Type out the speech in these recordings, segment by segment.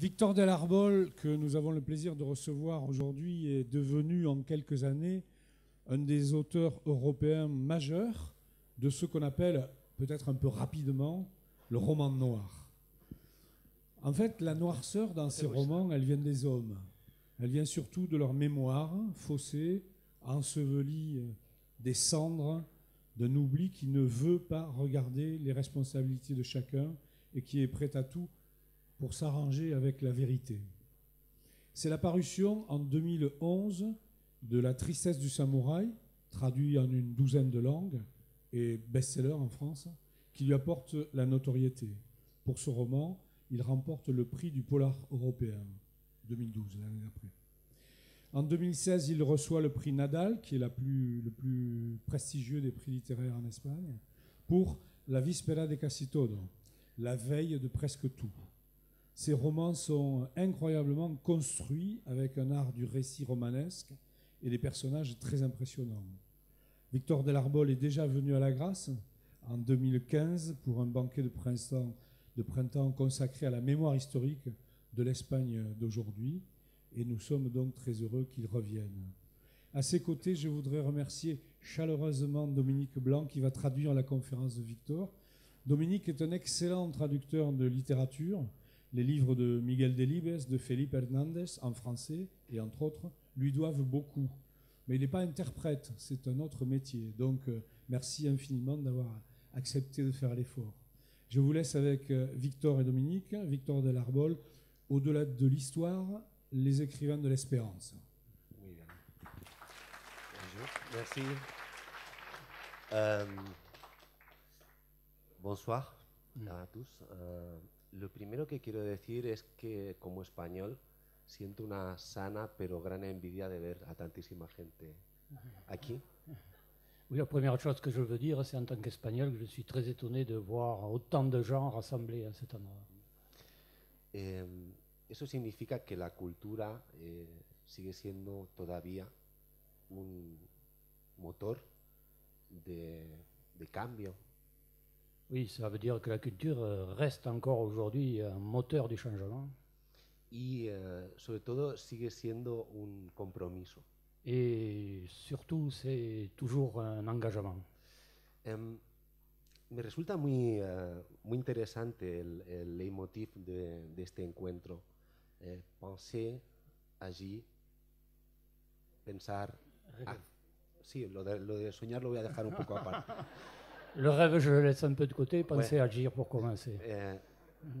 Victor Delarbol, que nous avons le plaisir de recevoir aujourd'hui, est devenu en quelques années un des auteurs européens majeurs de ce qu'on appelle, peut-être un peu rapidement, le roman noir. En fait, la noirceur dans eh ces romans, elle vient des hommes. Elle vient surtout de leur mémoire faussée, ensevelie euh, des cendres d'un oubli qui ne veut pas regarder les responsabilités de chacun et qui est prêt à tout pour s'arranger avec la vérité. C'est la parution en 2011 de La tristesse du samouraï, traduit en une douzaine de langues et best-seller en France, qui lui apporte la notoriété. Pour ce roman, il remporte le prix du polar européen 2012, l'année d'après. En 2016, il reçoit le prix Nadal, qui est la plus, le plus prestigieux des prix littéraires en Espagne, pour La Vispera de Casitodo, la veille de presque tout. Ces romans sont incroyablement construits avec un art du récit romanesque et des personnages très impressionnants. Victor Delarbol est déjà venu à la Grâce en 2015 pour un banquet de printemps, de printemps consacré à la mémoire historique de l'Espagne d'aujourd'hui et nous sommes donc très heureux qu'il revienne. À ses côtés, je voudrais remercier chaleureusement Dominique Blanc qui va traduire la conférence de Victor. Dominique est un excellent traducteur de littérature les livres de Miguel Delibes, de Felipe Hernandez, en français, et entre autres, lui doivent beaucoup. Mais il n'est pas interprète, c'est un autre métier. Donc, euh, merci infiniment d'avoir accepté de faire l'effort. Je vous laisse avec euh, Victor et Dominique, Victor Delarbol, au-delà de l'histoire, les écrivains de l'espérance. Oui, Bonjour, merci. Euh, bonsoir à tous. Lo primero que quiero decir es que como español siento una sana pero gran envidia de ver a tantísima gente aquí. Oui, la première chose que je veux dire, c'est en tant qu'Espagnol, je suis très étonné de voir autant de gens rassemblés à cet endroit. Eh, eso significa que la cultura eh, sigue siendo todavía un motor de, de cambio Oui, ça veut dire que la culture euh, reste encore aujourd'hui un moteur du changement. Y euh, todo sigue siendo un compromiso. Et surtout, c'est toujours un engagement. Um, me resulta muy, uh, muy interesante el, de, de, este encuentro. Eh, penser, agir, pensar. Ah, sí, lo de, lo de soñar lo voy a dejar un poco aparte. El rêve, je le laisse un peu de côté, penser, agir pour commencer. Porque euh,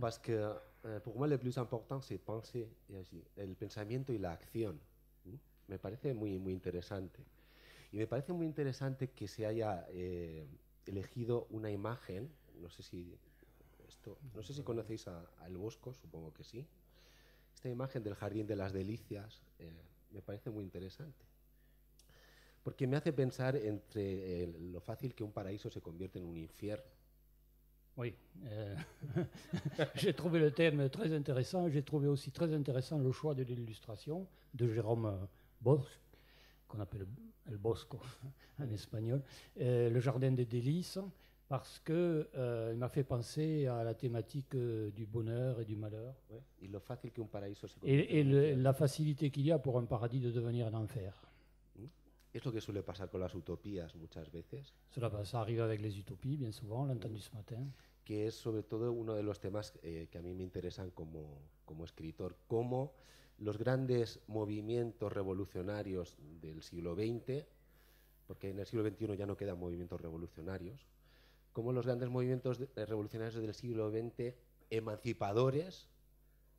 para parce euh, moi, lo más importante c'est penser agir. El pensamiento y la acción. ¿Mm? Me parece muy, muy interesante. Y me parece muy interesante que se haya eh, elegido una imagen, no sé si esto, no sé si conocéis a, El Bosco, supongo que sí. Esta imagen del Jardín de las Delicias eh, me parece muy interesante. porque me hace pensar entre eh, lo fácil que un se convierte en un Oui, euh, j'ai trouvé le thème très intéressant. J'ai trouvé aussi très intéressant le choix de l'illustration de Jérôme Bosch, qu'on appelle El Bosco en espagnol, euh, le jardin des délices, parce que euh, il m'a fait penser à la thématique du bonheur et du malheur. Et, le et, la facilité qu'il y a pour un paradis de devenir un enfer. Es lo que suele pasar con las utopías muchas veces. Cela pasa arriba avec les utopies, bien souvent, entendido ce este matin. Que es sobre todo uno de los temas eh, que a mí me interesan como, como escritor. Cómo los grandes movimientos revolucionarios del siglo XX, porque en el siglo XXI ya no quedan movimientos revolucionarios, cómo los grandes movimientos eh, revolucionarios del siglo XX emancipadores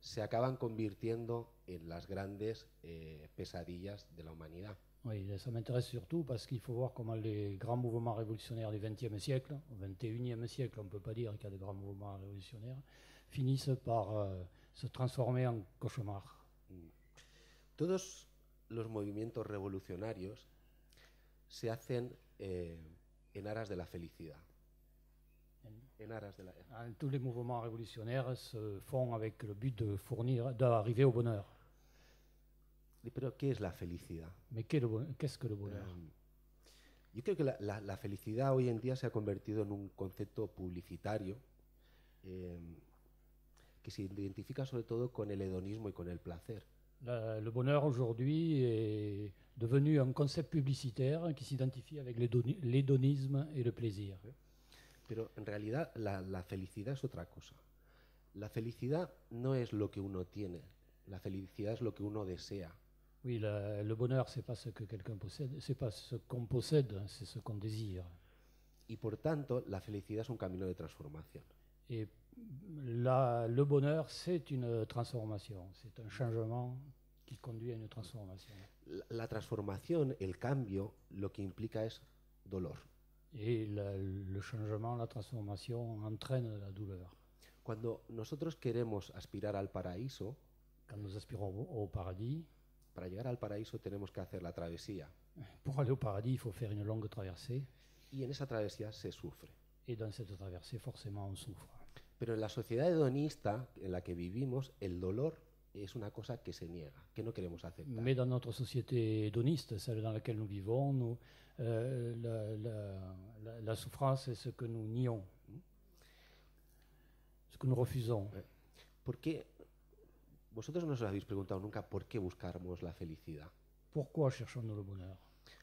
se acaban convirtiendo en las grandes eh, pesadillas de la humanidad. Oui, ça m'intéresse surtout parce qu'il faut voir comment les grands mouvements révolutionnaires du XXe siècle, au XXIe siècle, on ne peut pas dire qu'il y a des grands mouvements révolutionnaires, finissent par euh, se transformer en cauchemar. Mm. tous los movimientos revolucionarios se eh, en aras de la felicidad. Tous les mouvements révolutionnaires se font avec le but d'arriver au bonheur. Pero ¿qué es la felicidad? Me quiero, ¿Qué es quiero em, yo creo que la, felicidad hoy en día se ha convertido en un concepto publicitario em, que se identifica sobre todo con el hedonismo y con el placer. bonheur aujourd'hui es devenu un concept publicitaire identifica con el hedonismo y el plaisir. Pero en realidad la felicidad es otra cosa. La felicidad no es lo que uno tiene, la felicidad es lo que uno desea. Oui, le bonheur, c'est pas ce que quelqu'un possède, c'est pas ce qu'on possède, hein, c'est ce qu'on désire. et pourtant tanto, la felicidad est un camino de transformation. Et le bonheur, c'est une transformation, c'est un changement qui conduit à une transformation. La, transformation, le el cambio, lo que implica es dolor. Et le changement, la transformation entraîne la douleur. Cuando nosotros queremos aspirar al paraíso, quand nous aspirons au paradis, Para llegar al paraíso tenemos que hacer la travesía. Pour aller au paradis, il faut faire une longue traversée. Y en esa travesía se sufre. Et dans cette traversée, forcément, on souffre. Pero en la sociedad hedonista en la que vivimos, el dolor es una cosa que se niega, que no queremos aceptar. Mais dans notre société hédoniste, celle dans laquelle nous vivons, nous, euh, la, la, la, la souffrance est ce que nous nions, hein. ce que nous refusons. Eh, Porque Vosotros no os habéis preguntado nunca por qué buscamos la felicidad. Pourquoi cherchons bonheur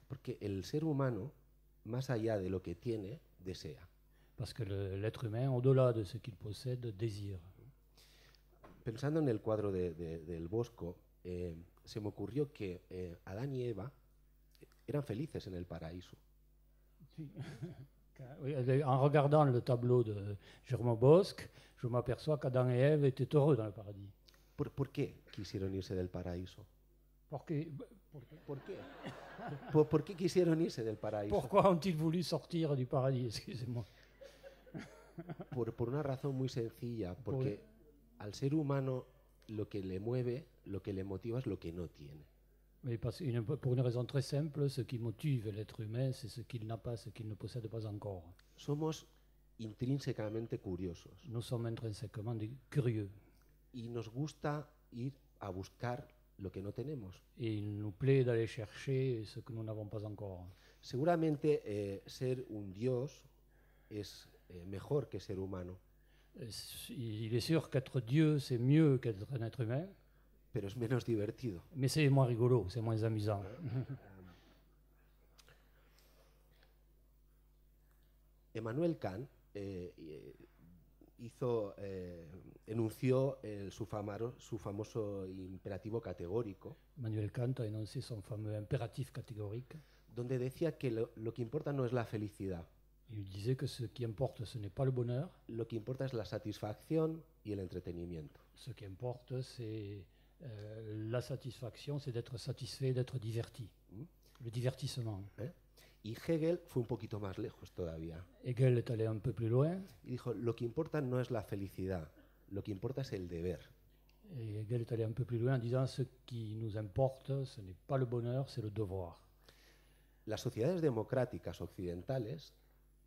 Porque el ser humano, más allá de lo que tiene, desea. Parce que l'être humain, au-delà de ce qu'il possède, désire. Pensando en el cuadro de, del Bosco, eh, se me ocurrió que eh, Adán y Eva eran felices en el paraíso. Sí. en regardant le tableau de Germain Bosque, je m'aperçois qu'Adam et Ève étaient heureux dans le paradis. ¿Por, qué quisieron irse del paraíso? Porque, por, ¿Por qué? ¿Por, qué quisieron irse del paraíso? ¿Por qué han querido sortir del paraíso? Por, una razón muy sencilla, porque al ser humano lo que le mueve, lo que le motiva es lo que no tiene. Por una razón muy simple, lo que motive al ser humano es lo que no tiene, lo que no posee. encore. Somos intrínsecamente curiosos. Nous somos intrinsèquement curieux y nos gusta ir a buscar lo que no tenemos. Et il nous plaît d'aller chercher ce que nous n'avons pas encore. Seguramente eh, ser un dios es eh, mejor que ser humano, Il est sûr qu'être Dieu, c'est mieux qu'être un être humain, pero es menos divertido. mais c'est moins rigolo, c'est moins amusant. Emmanuel Kant eh, eh hizo, eh, enunció el, su, famaro, su famoso imperativo categórico. Manuel Kant a énoncé son fameux impératif catégorique. Donde decía que lo, lo, que importa no es la felicidad. Il disait que ce qui importe, ce n'est pas le bonheur. Lo que importa es la satisfacción y el entretenimiento. Ce qui importe, c'est euh, eh, la satisfaction, c'est d'être satisfait, d'être diverti. Mm? Le divertissement. ¿Eh? Y Hegel fue un poquito más lejos todavía. Hegel le un peu Y dijo, lo que importa no es la felicidad, lo que importa es el deber. Hegel un en ce ce n'est pas c'est Las sociedades democráticas occidentales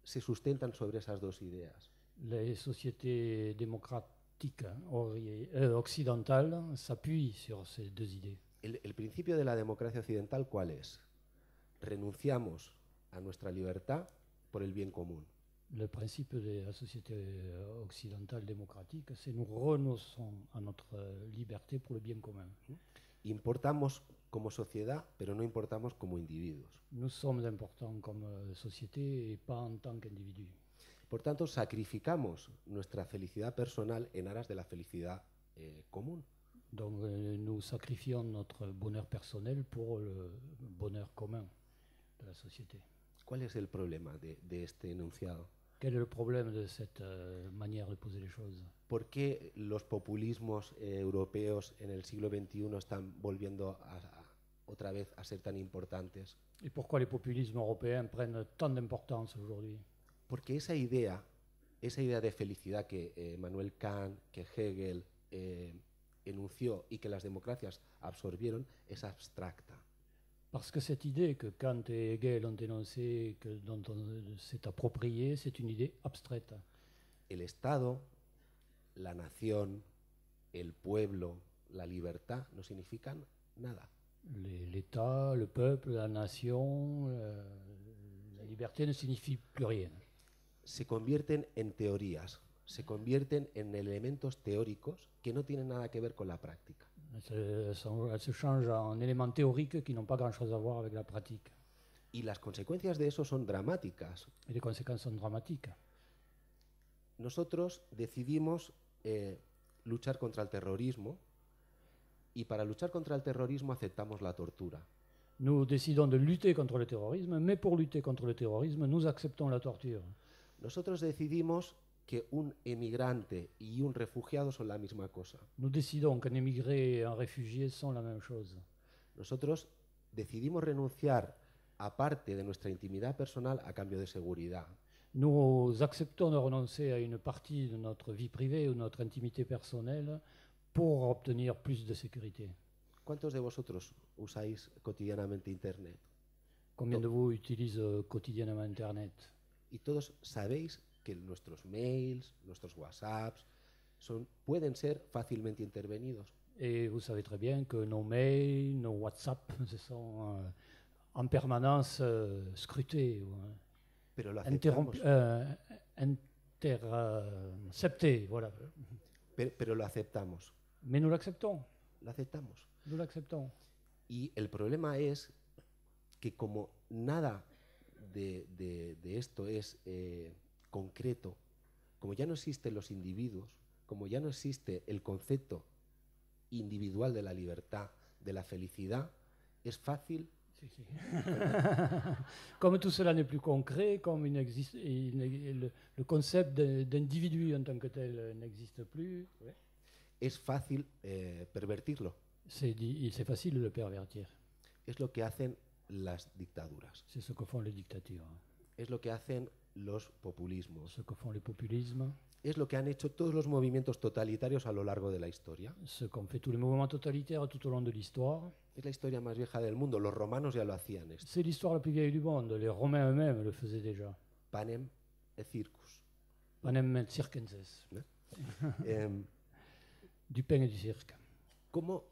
se sustentan sobre esas dos ideas. Las sociedades democráticas euh, occidentales se sur ces deux idées. ideas. el principio de la democracia occidental, ¿cuál es? Renunciamos a nuestra libertad por el bien común. El principio de la société occidentale démocratique, c'est nous renunciamos a nuestra libertad por el bien común. Importamos como sociedad, pero no importamos como individuos. Nous somos importants como sociedad, et pas en tant qu'individus. Por tanto, sacrificamos nuestra felicidad personal en aras de la felicidad eh, común. Donc nos euh, nous sacrifions notre bonheur personnel pour le bonheur commun de la sociedad. ¿Cuál es el problema de, este enunciado? de euh, de ¿Por qué los populismos eh, europeos en el siglo XXI están volviendo otra vez a ser tan importantes? por pourquoi les populismes européens prennent tant d'importance aujourd'hui Porque esa idea, esa idea de felicidad que eh, Manuel Kant, que Hegel eh, enunció y que las democracias absorbieron, es abstracta. Parce que cette idée que Kant et Hegel ont dénoncée, que, dont on s'est approprié, c'est une idée abstraite. El Estado, la nación, el pueblo, la libertad no significan nada. L'État, le peuple, la nation, euh, la, liberté ne signifie plus rien. Se convierten en teorías, se convierten en elementos teóricos que no tienen nada que ver con la práctica sont se change en éléments théoriques qui n'ont pas grand-chose à voir avec la pratique. Y las consecuencias de eso son dramáticas. Y las consecuencias son dramáticas. Nosotros decidimos eh, luchar contra el terrorismo y para luchar contra el terrorismo aceptamos la tortura. Nous décidons de lutter contre le terrorisme, mais pour lutter contre le terrorisme, nous acceptons la torture. Nosotros decidimos que un emigrante y un refugiado son la misma cosa. Nous décidons qu'un émigré et un réfugié sont la même chose. Nosotros decidimos renunciar a parte de nuestra intimidad personal a cambio de seguridad. Nous acceptons de renoncer à une partie de notre vie privée ou notre intimité personnelle pour obtenir plus de sécurité. ¿Cuántos de vosotros usáis cotidianamente Internet? Combien de vous utilisez euh, quotidiennement Internet? Y todos sabéis que nuestros mails, nuestros WhatsApps, son, pueden ser fácilmente intervenidos. Y vous savez très bien que nos mails, nos WhatsApp son sont euh, en permanence escrutados. scrutés, Pero lo aceptamos. Interceptados. Euh, euh, pero voilà. Pero, pero, lo aceptamos. Mais nous Lo aceptamos. Y el problema es que como nada de, esto es eh, concreto, como ya no existen los individuos, como ya no existe el concepto individual de la libertad, de la felicidad, es fácil Sí, sí. Como todo cela n'est plus concret, comme il el concepto de individuo en tant que tel euh, n'existe plus. Ouais. Es fácil eh, pervertirlo. Sí, fácil pervertir. Es lo que hacen las dictaduras. C'est que Es lo que hacen los populismos. que font Es lo que han hecho todos los movimientos totalitarios a lo largo de la historia. Es la historia más vieja del mundo. Los romanos ya lo hacían esto. l'histoire la plus vieille du monde. Les Romains eux-mêmes le faisaient Panem et circus. Panem et circenses. ¿Eh? Em, du pain et du cirque. ¿Cómo,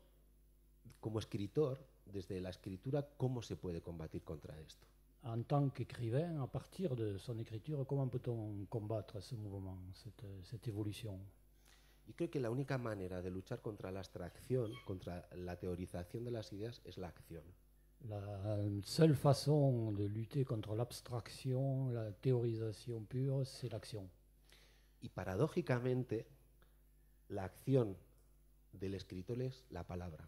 como escritor, desde la escritura, cómo se puede combatir contra esto? en tant qu'écrivain, à partir de son écriture, comment peut-on combattre ce mouvement, cette, cette évolution il croit que la única manière de luchar contre l'abstraction, contre la théorisation de las ideas, es la La seule façon de lutter contre l'abstraction, la théorisation pure, c'est l'action. et paradójicamente, l'action de l'écriture est la palabra.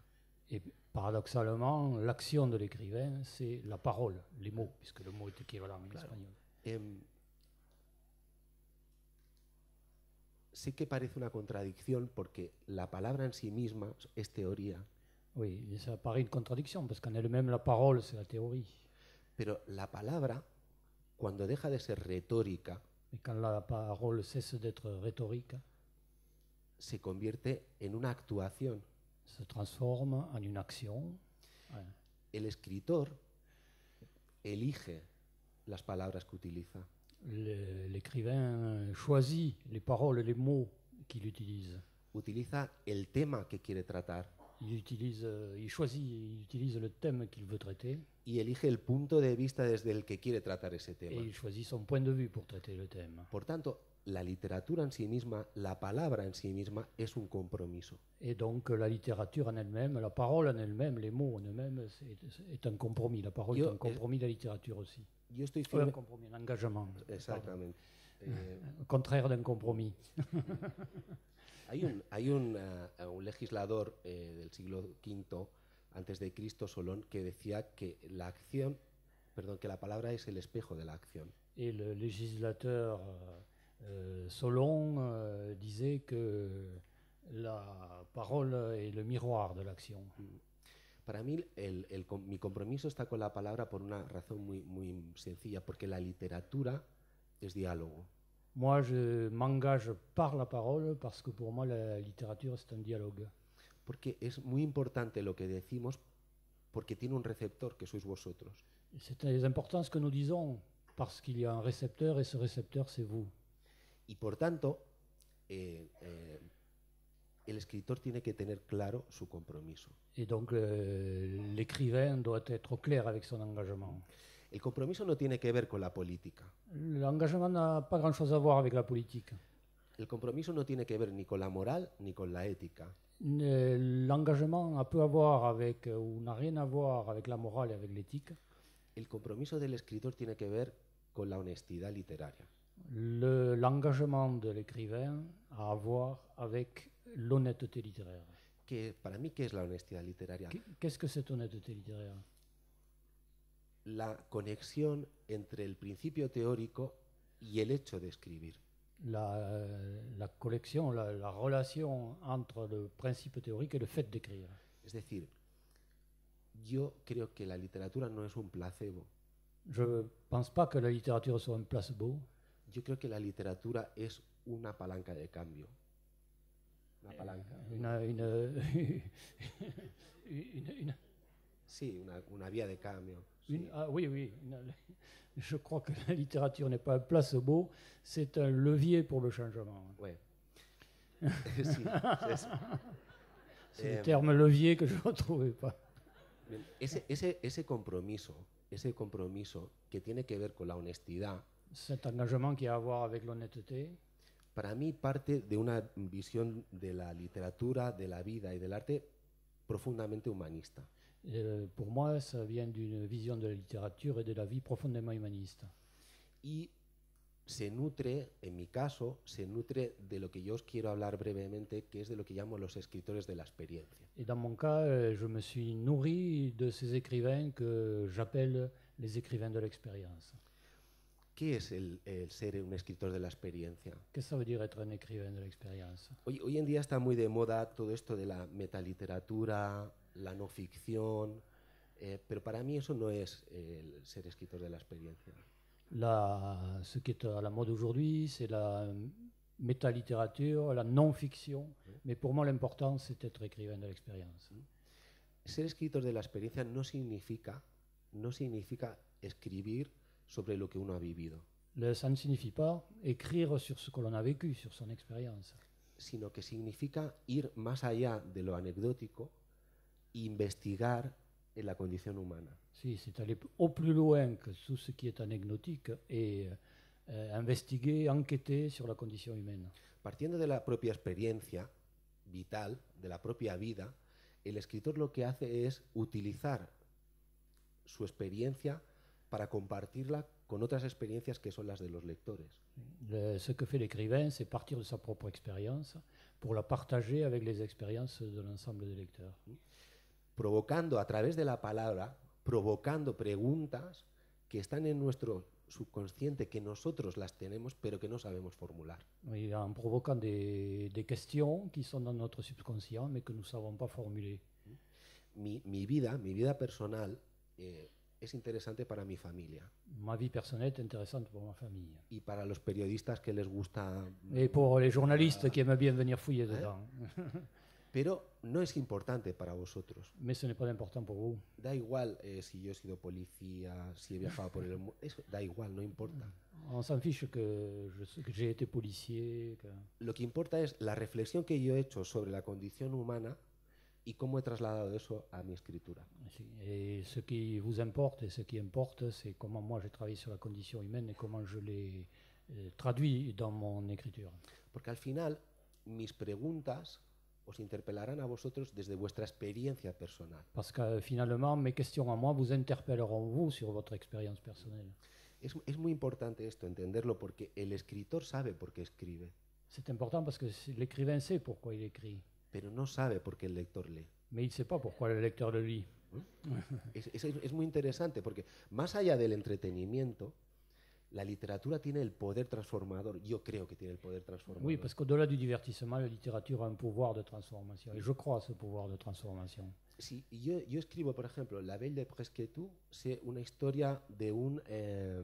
Paradoxalement, l'action de l'écrivain, c'est la parole, les mots, puisque le mot est équivalent en claro. español. Em, sí que parece una contradicción porque la palabra en sí misma es teoría. Oui, ça paraît une contradiction parce qu'en elle-même, la parole, c'est la théorie. Pero la palabra, cuando deja de ser retórica, Et quand la parole cesse d'être rhétorique, se convierte en una actuación. se transforme en une action. et El escritor elige las palabras que utiliza. L'écrivain euh, choisit les paroles les mots qu'il utilise. Utiliza el tema que quiere tratar. Il, utilise, euh, il choisit, il utilise le thème qu'il veut traiter. Y elige el punto de vista desde el que quiere tratar ese tema. Et il choisit son point de vue pour traiter le thème. Por tanto, la literatura en sí misma, la palabra en sí misma, es un compromiso. Y donc la literatura en elle-même, la parole en elle misma, les mots en sí même es un compromiso, La palabra es un eh, compromiso de la literatura aussi. Yo estoy firme. Un compromiso, un engagement. Exactamente. Eh, contraire d'un hay un, hay un, eh, legislador eh, del siglo V antes de Cristo, Solón, que decía que la acción, perdón, que la palabra es el espejo de la acción. Y el legislador... Euh, Solon euh, disait que la parole est le miroir de l'action. Mm. Para mí, el, el, mi compromiso está con la palabra por una razón muy, muy sencilla, porque la literatura es dialogue Moi, je m'engage par la parole parce que pour moi, la littérature, c'est un dialogue. Porque es muy importante lo que decimos porque tiene un receptor que sois vosotros. C'est important ce que nous disons parce qu'il y a un récepteur et ce récepteur, c'est vous. Y por tanto, eh, eh, el escritor tiene que tener claro su compromiso. Euh, doit être engagement. El compromiso no tiene que ver con la política. la El compromiso no tiene que ver ni con la moral ni con la ética. la El compromiso del escritor tiene que ver con la honestidad literaria. l'engagement de l'écrivain a à voir avec l'honnêteté littéraire. Que, Qu'est-ce que cette honnêteté littéraire La connexion entre le principe théorique et le hecho d'écrire. La, la la, relation entre le principe théorique et le fait d'écrire. C'est-à-dire, je creo que la littérature n'est pas un placebo. Je pense pas que la littérature soit un placebo. yo creo que la literatura es una palanca de cambio. Una eh, palanca. Eh, una, una, sí, una, vía de cambio. Sí. Ah, oui, oui. je crois que la littérature n'est pas un placebo c'est un levier pour le changement. sí, c'est le eh, terme levier que je ne retrouvais pas. Ese, ese, ese compromiso, ese compromiso que tiene que ver con la honestidad Cet engagement qui a à voir avec l'honnêteté. Para mí parte de una visión de la literatura, de la vida et de l'art profondément humaniste Euh, pour moi, ça vient d'une vision de la littérature et de la vie profondément humaniste. Et se nutre, en mi caso, se nutre de lo que yo os quiero hablar brevemente, que es de lo que llamo los escritores de la experiencia. Et dans mon cas, euh, je me suis nourri de ces écrivains que j'appelle les écrivains de l'expérience. ¿Qué es el, ser un escritor de la experiencia? ¿Qué significa ser un escritor de la experiencia? Hoy, en día está muy de moda todo esto de la metaliteratura, la no ficción, eh, pero para mí eso no es el ser escritor de la experiencia. La, ce qui est à la mode aujourd'hui, c'est la métalittérature, la non-fiction, pero mais pour moi l'important c'est ser écrivain de l'expérience. Ser escritor de la experiencia no significa, no significa escribir sobre lo que uno ha vivido. Le, ça ne signifie pas écrire sur ce que l'on a vécu, sur son expérience. Sino que significa ir más allá de lo anecdótico e investigar en la condición humana. Si, c'est aller au plus loin que tout ce qui est anecdotique et euh, investiguer, enquêter sur la condition humaine. Partiendo de la propia experiencia vital, de la propia vida, el escritor lo que hace es utilizar su experiencia para compartirla con otras experiencias que son las de los lectores. Lo ce que fait l'écrivain, es partir de sa propre expérience pour la partager avec les expériences de l'ensemble des lecteurs. Mm. Provocando a través de la palabra, provocando preguntas que están en nuestro subconsciente, que nosotros las tenemos pero que no sabemos formular. Oui, en provoquant des, des questions qui sont dans que no sabemos savons formuler. Mm. Mi, vida, mi vida personal, eh, es interesante para mi familia. Ma vie personnelle est intéressante pour ma famille. Y para los periodistas que les gusta. Mm, Et pour les journalistes qui aiment bien venir fouiller ¿eh? dedans. Pero no es importante para vosotros. Mais ce n'est pas important pour vous. Da igual eh, si yo he sido policía, si he viajado por el mundo. Eso da igual, no importa. On s'en fiche que j'ai été policier. Que... Lo que importa es la reflexión que yo he hecho sobre la condición humana. y cómo he trasladado eso a mi escritura. Et eh, ce qui vous importe ce qui importe, c'est comment moi j'ai travaillé sur la condition humaine et comment je l'ai euh, traduit dans mon écriture. Porque al final mis preguntas os interpelarán a vosotros desde vuestra experiencia personal. Parce que euh, finalement mes questions à moi vous interpelleront vous sur votre expérience personnelle. Es, es muy importante esto entenderlo porque el escritor sabe por qué escribe. C'est important parce que l'écrivain sait pourquoi il écrit. pero no sabe por qué el lector lee. Me dice, papo, ¿cuál el lector lee? ¿Mm? Es, muy interesante porque más allá del entretenimiento, la literatura tiene el poder transformador. Yo creo que tiene el poder transformador. Sí, porque, qu'au-delà du divertissement, la literatura tiene un pouvoir de transformación. Y yo creo a ese pouvoir de transformación. Sí, yo, escribo, por ejemplo, La Belle de Presque es una historia de un eh,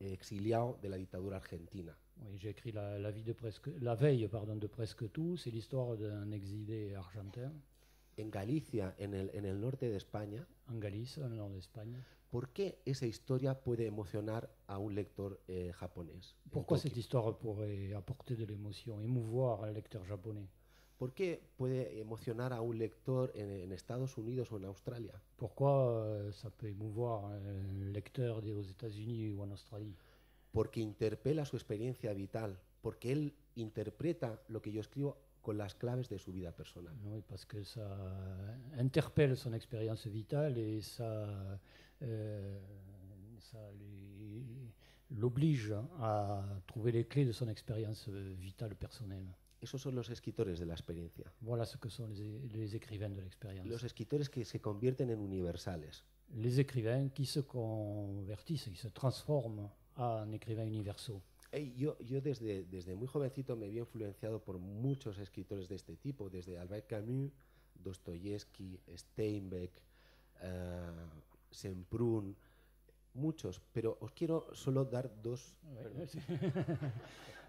exiliado de la dictadura argentina Oui, j'ai écrit la, la, vie de presque, la veille pardon, de presque tout. C'est l'histoire d'un exilé argentin. En Galicia, en el, en el norte de España. En Galicia, en el norte un lecteur eh, Pourquoi cette histoire pourrait apporter de l'émotion, émouvoir un lecteur japonais? Pourquoi peut émotionner à un lecteur en, en Estados Unidos en Australia? Pourquoi euh, ça peut émouvoir un lecteur aux États-Unis ou en Australie? porque interpela su experiencia vital, porque él interpreta lo que yo escribo con las claves de su vida personal. Sí, parce euh, interpela su experiencia son y vitale et ça, euh, l'oblige trouver les clés de su experiencia euh, vital personal. Esos son los escritores de la experiencia. Voilà ce que son les écrivains de Los escritores que se convierten en universales. Les écrivains qui se convertissent, qui se transforment a un écrivain universal. yo, yo desde, desde muy jovencito me había influenciado por muchos escritores de este tipo, desde Albert Camus, Dostoyevsky, Steinbeck, uh, Semprún, muchos, mais je quiero solo donner deux.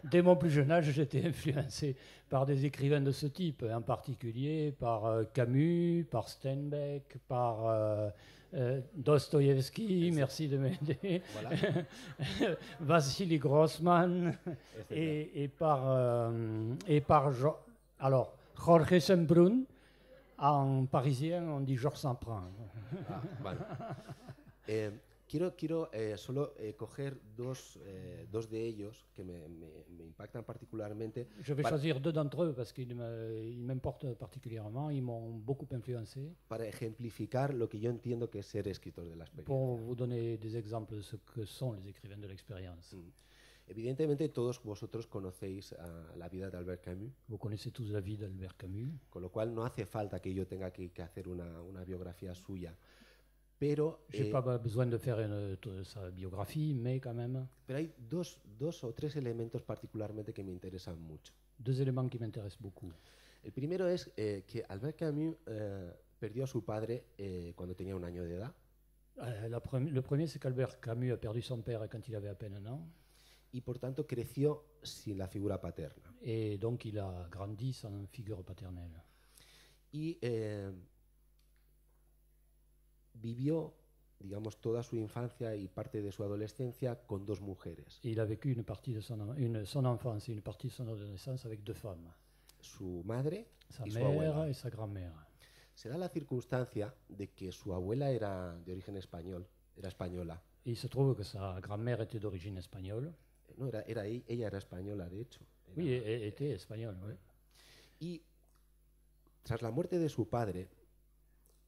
Dès mon plus jeune âge, j'étais influencé par des écrivains de ce type, en particulier par euh, Camus, par Steinbeck, par euh, euh Dostoïevski, merci de m'aider, voilà. Vassili Grossman, et, et, par, euh, et par alors, Jorge Semprun. En parisien, on dit Georges Semprun. Ah, eh, Quiero, eh, solo eh, coger dos, eh, dos de ellos que me, impactan particularmente. Je vais para, choisir deux d'entre eux parce qu'ils m'importent particulièrement, ils m'ont beaucoup influencé. Para ejemplificar lo que yo entiendo que es ser escritor de la experiencia. Pour vous donner des exemples de ce que sont les écrivains de l'expérience. Mm. Evidentemente todos vosotros conocéis uh, la vida de Albert Camus. Vous connaissez tous la vie d'Albert Camus. Con lo cual no hace falta que yo tenga que, hacer una, una biografía suya. Pero. J'ai eh, pas besoin de faire sa biographie, mais quand même. Pero hay dos, dos o tres elementos particularmente que me interesan mucho. Deux éléments qui m'intéressent beaucoup. Le primero est eh, que Albert Camus eh, son père su padre eh, cuando tenía un an de edad. Eh, le premier, c'est qu'Albert Camus a perdu son père quand il avait à peine un an. Et por tanto creció sin la figura paterna. Et donc il a grandi sans figure paternelle. Y vivió, digamos, toda su infancia y parte de su adolescencia con dos mujeres. Y il vécu une de su infancia y una parte de su adolescencia con dos mujeres. Su madre y su abuela. y su grandmère. Se da la circunstancia de que su abuela era de origen español, era española. Y se trouve que sa grand-mère était d'origine espagnole. No, era, era, ella era española, de hecho. Era, oui, e, e, Y tras la muerte de su padre,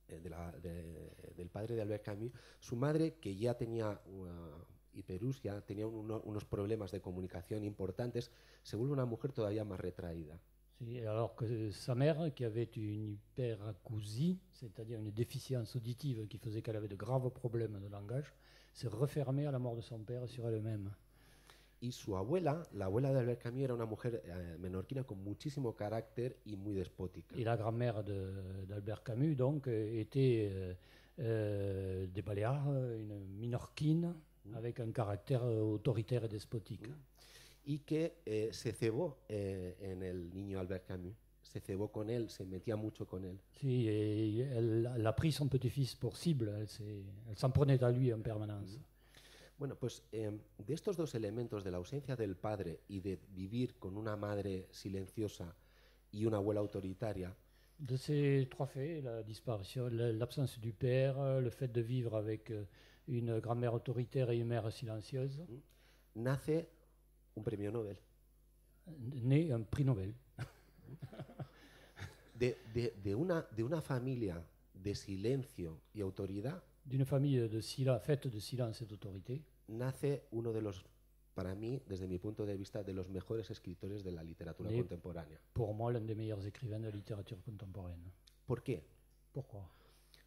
eh, de la, de, del padre de Albert Camus, su madre, que ya tenía una uh, hiperusquia, tenía uno, unos problemas de comunicación importantes, se vuelve una mujer todavía más retraída. Sí, alors que sa mère, qui avait une hyperacousie, c'est-à-dire une déficience auditive qui faisait qu'elle avait de graves problèmes de langage, s'est refermée à la mort de son père sur elle-même. y su abuela, la abuela de Albert Camus, era una mujer eh, menorquina con muchísimo carácter y muy despótica. Y la grand-mère d'Albert Camus, donc, euh, était euh, Euh, de Baléares, euh, una minorquina mm. un carácter euh, autoritaire y despotique. Mm. Y que eh, se cebó eh, en el niño Albert Camus. Se cebó con él, se metía mucho con él. Sí, él elle, a pris son petit-fils pour cible, elle s'en prenait à lui en mm. permanence. Bueno, pues eh, de estos dos elementos, de la ausencia del padre y de vivir con una madre silenciosa y una abuela autoritaria, de ces trois faits, la disparition, l'absence du père, euh, le fait de vivre avec euh, une grand-mère autoritaire et une mère silencieuse. Mm. naît un Prix Nobel. Né un prix Nobel. de, de, de, una, de de et autorité. D'une famille de sila, faite de silence et d'autorité. Nace uno de los para mí, desde mi punto de vista, de los mejores escritores de la literatura contemporánea. Pour moi, l'un des meilleurs écrivains de ¿Por qué?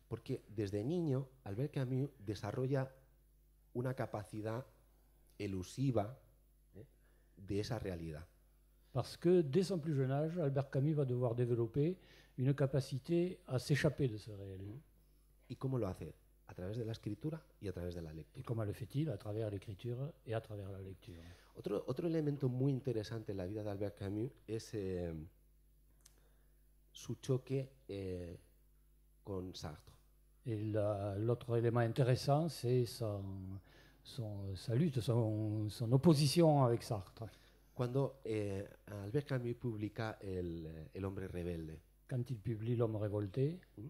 Porque desde niño, Albert Camus desarrolla una capacidad elusiva ¿eh? de esa realidad. Parce que dès son plus jeune âge, Albert Camus va devoir développer une capacité à s'échapper de ce réel. ¿Y cómo lo hace? à travers de la de la lecture fait-il? À travers l'écriture et à travers la lecture. Autre élément élément intéressant intéressant la vie d'Albert Camus est eh, son choc choque eh, Sartre. Et l'autre élément intéressant, c'est son, son, sa lutte, son, opposition avec Sartre. Quand eh, Albert Camus publica el, Hombre Quand il publie L'Homme Révolté. Mm.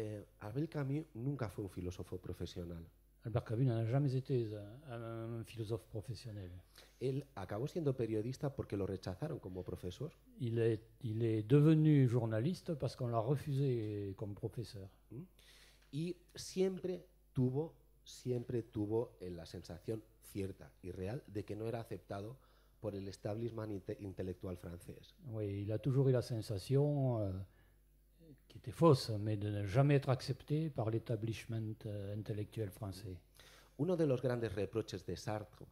eh, Albert Camus nunca fue un filósofo profesional. Albert Camus n'a jamais été un, un philosophe professionnel. Él acabó siendo periodista porque lo rechazaron como profesor. Il est, il est devenu journaliste parce qu'on l'a refusé comme professeur. Mm. Y siempre tuvo, siempre tuvo eh, la sensación cierta y real de que no era aceptado por el establishment intelectual francés. Oui, il a toujours eu la sensation. Euh, qui était fausse, mais de ne jamais être acceptée par l'établissement euh, intellectuel français. Uno de los grandes reproches de Sartre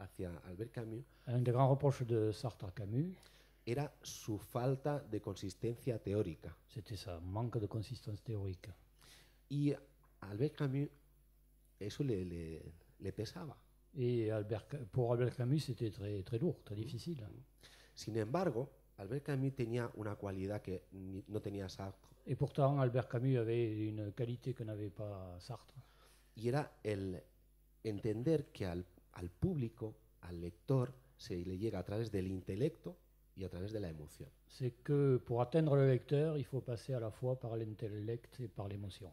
Albert Un des grands reproches de Sartre à Camus. était su falta de consistencia teórica. C'était manque de consistance théorique. Y Albert Camus, eso le, le, Et pour Albert Camus, c'était très, très lourd, très mm-hmm. difficile. Sin embargo, Albert Camus tenía una cualidad que no tenía Sartre. Et pourtant, Albert Camus avait une qualité que n'avait pas Sartre. Y era el entender que al, al público, al lector, se le llega à travers del intelecto y a través de la emoción. C'est que pour atteindre le lecteur, il faut passer à la fois par l'intellect et par l'émotion.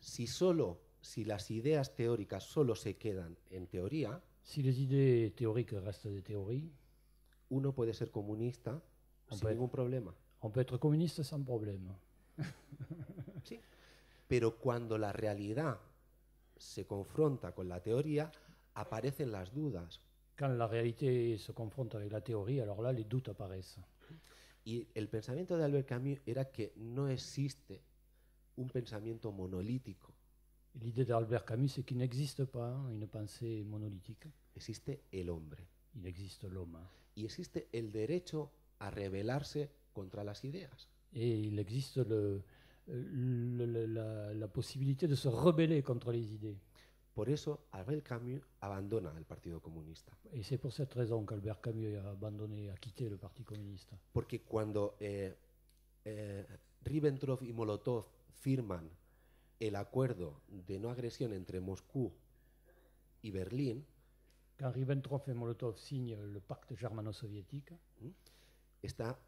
Si solo, si las ideas teóricas solo se quedan en teoría, si les idées théoriques restent des théories, uno puede ser comunista sin ningún problema. On peut être communiste sans problème. ¿Sí? Pero cuando la realidad se confronta con la teoría, aparecen las dudas. Cuando la realidad se confronta con la teoría, alors là, les aparecen. Y el pensamiento de Albert Camus era que no existe un pensamiento monolítico. La idea de Albert Camus, es que no pas una pensée monolítica Existe el hombre. no existe hombre. Y existe el derecho a rebelarse contra las ideas. Et il existe le, la, la, possibilité de se rebeller contre les idées. Por eso Albert Camus abandona el Partido Comunista. Et c'est pour cette raison qu'Albert Camus a abandonné, a quitté le Parti communiste. Porque cuando eh, eh, Ribbentrop y Molotov firman el acuerdo de no agresión entre Moscú y Berlín, quand Ribbentrop et Molotov signent le pacte germano-soviétique, ¿Mm? está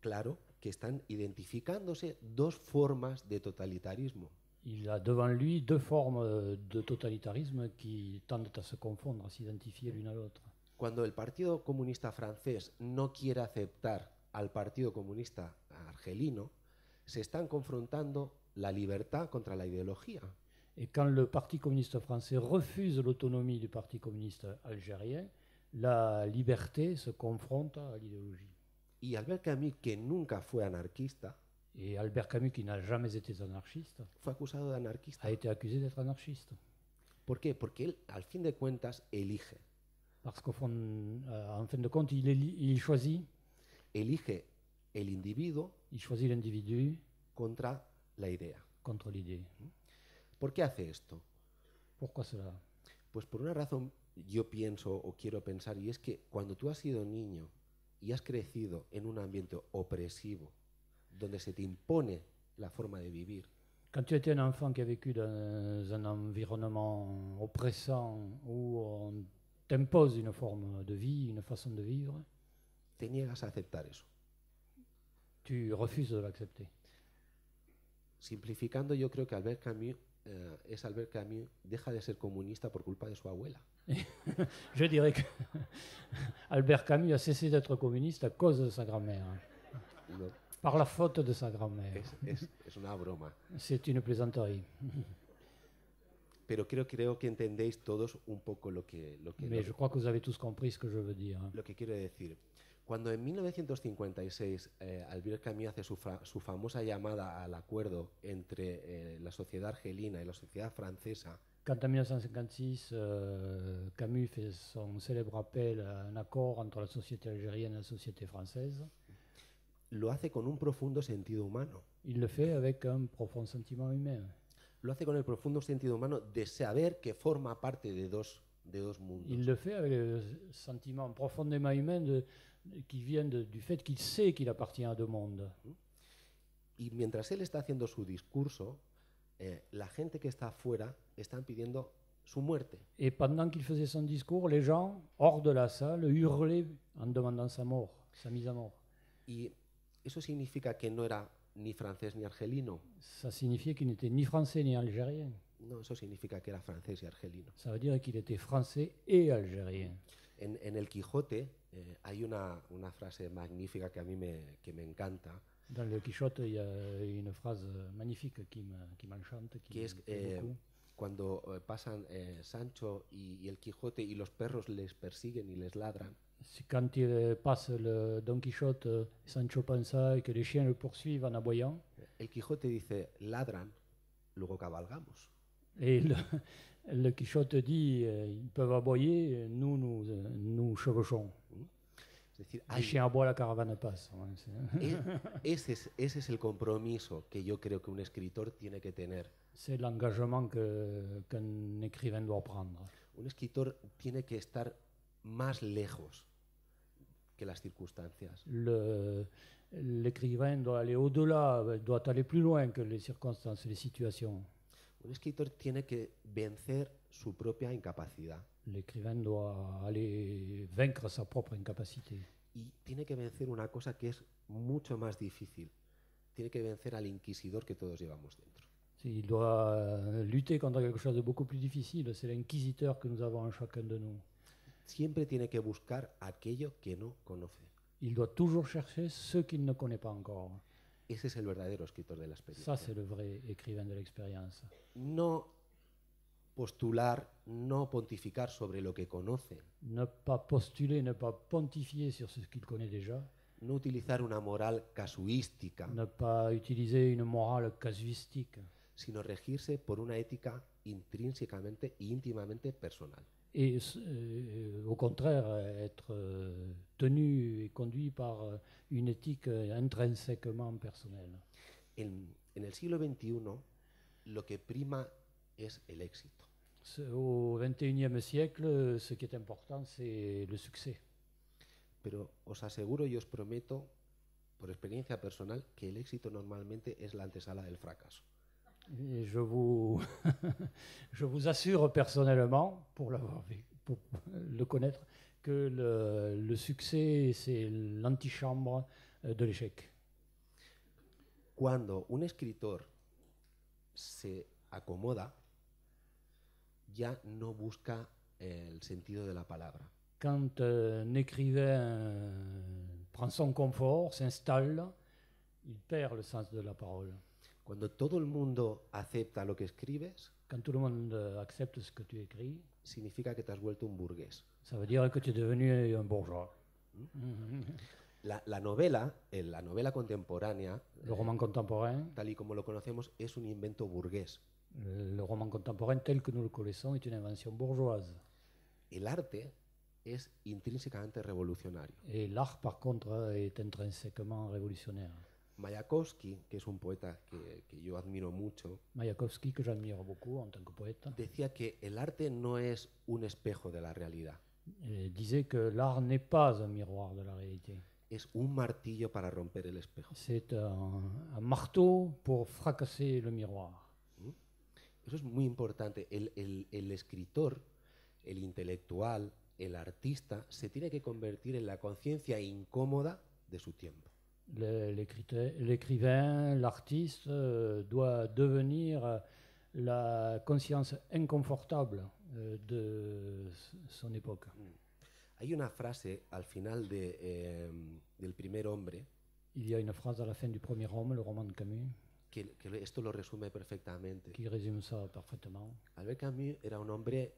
claro que están identificándose dos formas de totalitarismo. devant lui deux formes de totalitarisme qui tendent se confondre, à s'identifier l'une à l'autre. Cuando el Partido Comunista francés no quiere aceptar al Partido Comunista argelino, se están confrontando la libertad contra la ideología. Et quand le Parti communiste français refuse l'autonomie del Partido Comunista algérien, la libertad se confronta confronte la ideología. Y Albert Camus, que nunca fue anarquista, Albert Camus, qui fue acusado de anarquista. a été ¿Por qué? Porque él, al fin de cuentas, elige. Parce euh, de compte, il, Elige el individuo contra la idea. ¿Por qué hace esto? Pues por una razón yo pienso o quiero pensar, y es que cuando tú has sido niño y has crecido en un ambiente opresivo, donde se te impone la forma de vivir. Quand tu étais un enfant qui a vécu dans un environnement oppressant où on t'impose une forme de vie, une façon de vivre, te niegas a Tu refuses de l'accepter. Simplificando, yo creo que Albert Camus eh, est Albert Camus deja de ser comunista por culpa de su abuela. Je dirais que Albert Camus a cessé d'être communiste à cause de sa grand-mère. Hein. Par la faute de sa grand-mère. C'est une broma. C'est une plaisanterie. Mais je crois que vous avez tous compris ce que je veux dire. Hein. Lo que quiero decir. Cuando en 1956 eh, Albert Camus hace su, su, famosa llamada al acuerdo entre eh, la sociedad argelina y la sociedad francesa. Quand en 1956 eh, Camus fait son célèbre appel à un accord entre la société algérienne et la société française. Lo hace con un profundo sentido humano. Il le fait avec un profond sentiment humain. Lo hace con el profundo sentido humano de saber que forma parte de dos Il le fait avec le sentiment profondément humain de, qui vient du fait qu'il sait qu'il appartient à deux mondes. mientras eh, la gente afuera muerte. Et pendant qu'il faisait son discours, les gens hors de la salle hurlaient en demandant sa mort, sa mise à mort. ni ni Ça signifiait qu'il n'était ni français ni algérien. No, eso significa que era francés y argelino. Ça veut dire qu'il était français et algérien. En, en el Quijote eh, hay una, una, frase magnífica que a mí me, que me encanta. Dans le Quichotte, il y a une phrase magnifique qui m'enchante, qui, qui es, eh, cuando eh, pasan eh, Sancho y, y, el Quijote y los perros les persiguen y les ladran. Quand il eh, passe le Don Quichotte, Sancho pensa que les chiens le poursuivent en aboyant. El Quijote dice, ladran, luego cabalgamos. Et le, Quichotte dit euh, ils peuvent aboyer, nous, nous, euh, nous chevauchons. C'est chiens bois, la caravane passe. Et que je que un C'est l'engagement qu'un écrivain doit prendre. Un écrivain que l'écrivain doit aller au-delà, doit aller plus loin que les circonstances, les situations. Un escritor tiene que vencer su propia incapacidad. L'écrivain doit aller vaincre sa propre incapacité. Y tiene que vencer una cosa que es mucho más difícil. Tiene que vencer al inquisidor que todos llevamos dentro. Il doit lutter contre quelque chose de beaucoup plus difficile. C'est l'inquisiteur que nous avons en chacun de nous. Siempre tiene que buscar aquello que no conoce. Il doit toujours chercher ce qu'il ne connaît pas encore. Ese es el verdadero escritor de la experiencia. No postular, no pontificar sobre lo que conoce. No utilizar una moral casuística. Sino regirse por una ética intrínsecamente e íntimamente personal. et euh, euh, au contraire être euh, tenu et conduit par une éthique intrinsèquement personnelle. En, en siglo XXI, lo que prima es el éxito. Au XXIe siècle, ce qui est important, c'est le succès. Pero os aseguro y os prometo, por experiencia personal, que el éxito normalmente es la antesala del fracaso je vous, je vous assure personnellement, pour l'avoir pour le connaître, que le, succès, c'est l'antichambre euh, de l'échec. quand un escritor se acomoda, ya no busca el sentido de la palabra. Quand un écrivain prend son confort, s'installe, il perd le sens de la parole. Cuando todo el mundo acepta lo que escribes, Quand tout le monde euh, accepte ce que tu écris, significa que te has vuelto un burgués. ça veut dire que tu es devenu un bourgeois. ¿Mm? La, la novela, la novela contemporánea, Le roman contemporain, tal y como lo conocemos, es un invento burgués. le roman contemporain tel que nous le connaissons est une invention bourgeoise. El arte es intrínsecamente revolucionario. Et l'art, par contre, est intrinsèquement révolutionnaire. Mayakovsky, que es un poeta que, yo admiro mucho. Decía que el arte no es un espejo de la realidad. Eh, dice que l'art n'est pas un miroir de la réalité. Es un martillo para romper el espejo. C'est un, un marteau pour fracasser le miroir. ¿Mm? Eso es muy importante. el, escritor, el intelectual, el artista, se tiene que convertir en la conciencia incómoda de su tiempo. L'écrivain, l'artiste euh, doit devenir euh, la conscience inconfortable euh, de son époque. Mm. Hay una frase al final de, eh, del Il y a une phrase à la fin du premier homme, le roman de Camus. Que, que esto Qui résume ça parfaitement. Albert Camus era un hombre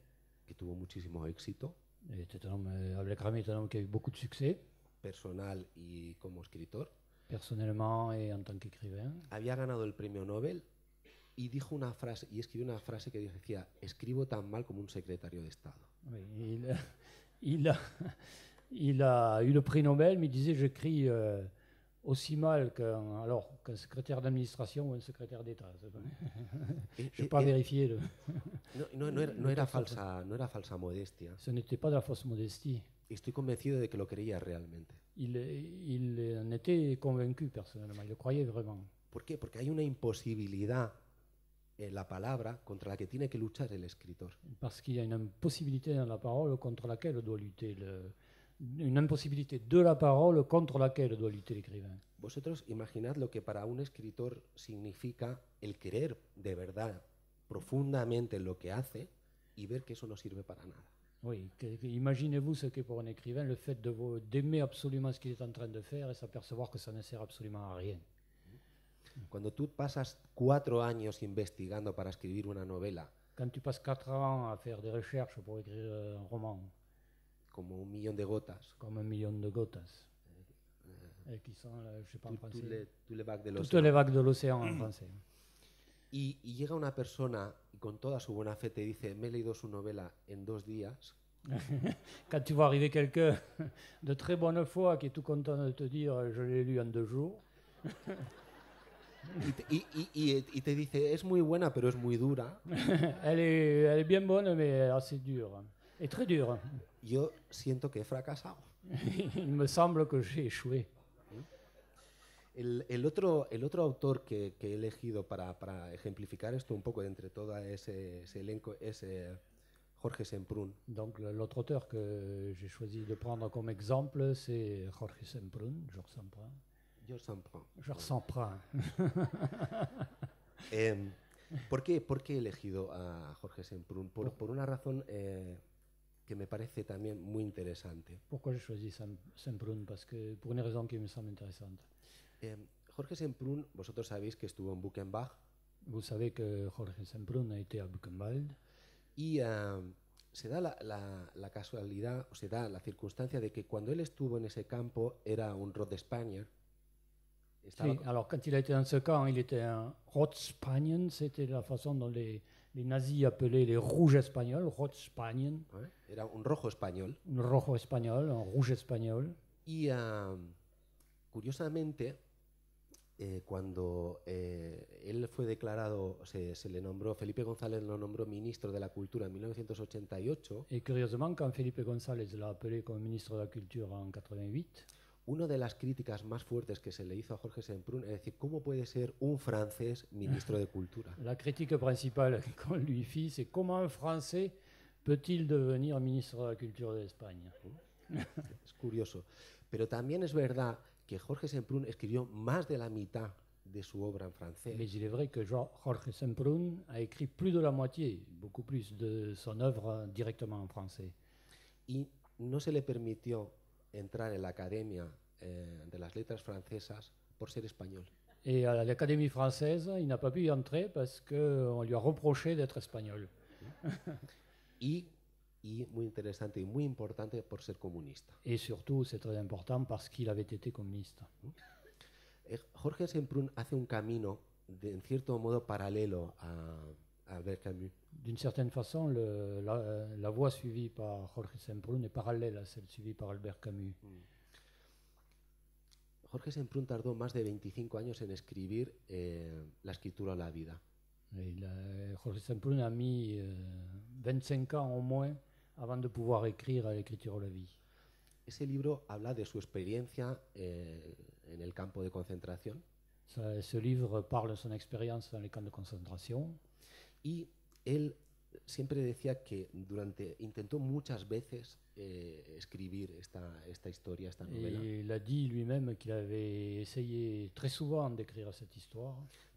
tuvo muchísimo éxito. Était un homme, Camus un homme qui a eu beaucoup de succès. personnel et comme escritor personnellement et en tant qu'écrivain. Había ganado el premio Nobel y dijo una mal como un secretario il, a, eu le prix Nobel, mais il disait j'écris euh, aussi mal qu'un secrétaire d'administration ou un secrétaire d'État. Je n'ai pas vérifié. non, non, non, non, Ce n'était pas de la fausse modestie. estoy convencido de que lo creía realmente. Il, en était convaincu personnellement, il croyait ¿Por qué? Porque hay una imposibilidad en la palabra contra la que tiene que luchar el escritor. Parce qu'il y a une impossibilité dans la parole contre laquelle doit lutter le une impossibilité de la que contre laquelle doit lutter l'écrivain. Vosotros imaginad lo que para un escritor significa el querer de verdad profundamente lo que hace y ver que eso no sirve para nada. Oui, imaginez-vous ce qu'est pour un écrivain le fait d'aimer absolument ce qu'il est en train de faire et s'apercevoir que ça ne sert absolument à rien. investigando novela, Quand tu passes quatre ans à faire des recherches pour écrire euh, un roman, comme un million de gotas, comme un million de gotas, eh, eh. qui sont, euh, je sais pas en français, toutes les vagues de l'océan en français. Y, y, llega una persona y con toda su buena fe te dice, me he leído su novela en dos días. Quand tu vois arriver quelqu'un de très bonne foi qui est tout content de te dire, euh, je l'ai lu en deux jours. Et y, te dit es muy buena, pero es muy dura. elle, est, elle est bien bonne, mais assez dure. Et très dure. Yo siento que he fracasado. Il me semble que j'ai échoué. El, otro, el otro autor que, he elegido para, ejemplificar esto un poco entre todo ese, elenco es eh, Jorge Semprún. Donc l'autre autor que j'ai choisi de prendre comme exemple, c'est Jorge Semprún, Jorge Semprún. Jorge Semprún. Semprún. Em, ¿por, qué, ¿Por qué he elegido a Jorge Semprún? Por, por una razón eh, que me parece también muy interesante. qué he choisi Semprún? Parce que, pour une raison qui me semble interesante eh, Jorge Semprún, vosotros sabéis que estuvo en Buchenwald. Vous savez que Jorge Semprún a été à Buchenwald. Y uh, se da la, la, la, casualidad, o se da la circunstancia de que cuando él estuvo en ese campo era un Rod Spanier. Sí, alors quand il était dans ce camp, il était un espagnol. c'était la façon dont les, les, nazis appelaient les rouges espagnols, Rotspanian. Ouais, era un rojo español. Un rojo español, un rouge español. Y uh, curiosamente, eh, cuando eh, él fue declarado, se, le nombró, Felipe González lo nombró ministro de la Cultura en 1988. Y curiosamente, cuando Felipe González lo apelé como ministro de la Cultura en 88, una de las críticas más fuertes que se le hizo a Jorge Semprún es decir, ¿cómo puede ser un francés ministro de Cultura? La crítica principal qu'on lui hizo es cómo un francés puede devenir ministro de la Cultura de España? Es curioso. Pero también es verdad que Jorge Semprún escribió plus de la mitad de son œuvre en français. Mais il est vrai que Jorge Semprún a écrit plus de la moitié, beaucoup plus de son œuvre directement en français. Il ne se le permitió entrar à l'Académie eh, des Lettres de las Letras espagnol. Et à l'Académie française, il n'a pas pu y entrer parce qu'on lui a reproché d'être espagnol. y y muy interesante y muy importante por ser comunista. sobre todo, es muy importante porque él había sido comunista. Eh, Jorge Semprún hace un camino, de, en cierto modo, paralelo a, Albert Camus. D'une certaine façon, le, la, la, voie suivie Jorge Semprún es paralela a celle suivie por Albert Camus. Mm. Jorge Semprún tardó más de 25 años en escribir eh, La escritura o la vida. Jorge Semprún a mis 25 eh, años au menos avant de pouvoir écrire à l'écriture la vie. Ese libro habla de su experiencia eh, en el campo de concentración. Ça, ce livre parle de son expérience dans les camps de concentration. Y él siempre decía que durante intentó muchas veces eh, escribir esta, esta historia, esta novela. Et il a dit lui-même qu'il avait essayé très souvent d'écrire cette histoire.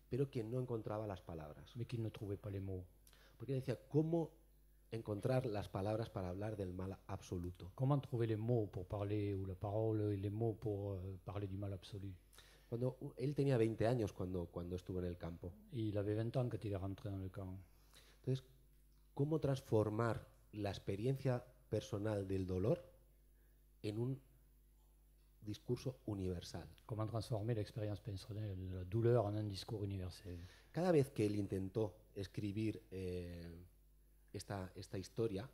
Pero que no encontraba las palabras. Mais qu'il ne trouvait pas les mots. Porque decía, ¿cómo encontrar las palabras para hablar del mal absoluto. ¿Cómo trouver les mots pour parler ou la parole et les mots pour euh, parler du mal absolu? Cuando él tenía 20 años cuando cuando estuvo en el campo. ¿Y la 20 rentré campo. Entonces, ¿cómo transformar la experiencia personal del dolor en un discurso universal? transformar la experiencia personal de la dolor en un discurso universal? Cada vez que él intentó escribir eh, esta, esta historia,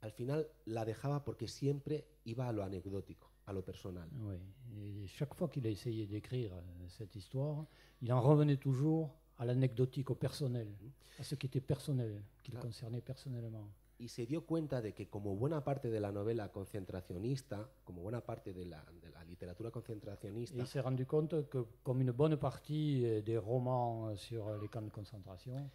al final la dejaba porque siempre iba a lo anecdótico, à lo personnel. Oui. chaque fois qu'il a essayé d'écrire euh, cette histoire, il en revenait toujours à l'anecdotique, au personnel, mm-hmm. à ce qui était personnel, qui le ah. concernait personnellement. Y se dio cuenta de que como buena parte de la novela concentracionista, como buena parte de la, de la Il s'est rendu compte que comme une bonne partie euh, des romans euh, sur les camps de concentration,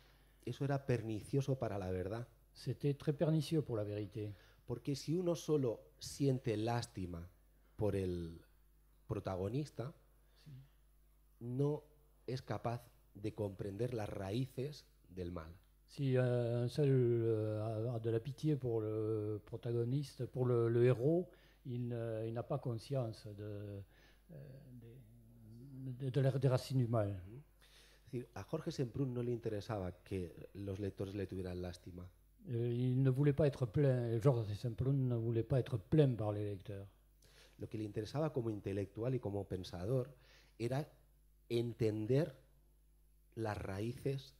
eso era pernicioso para la verdad. la Porque si uno solo siente lástima por el protagonista, no es capaz de comprender las raíces del mal. Si uno solo tiene euh, de la pitié por el protagoniste, pour le, héros, il, n'a de, las euh, de, del racines mal decir, a Jorge Semprún no le interesaba que los lectores le tuvieran lástima. Eh, il ne voulait pas être plein, Jorge Semprún ne voulait pas être plein par les lecteurs. Lo que le interesaba como intelectual y como pensador era entender las raíces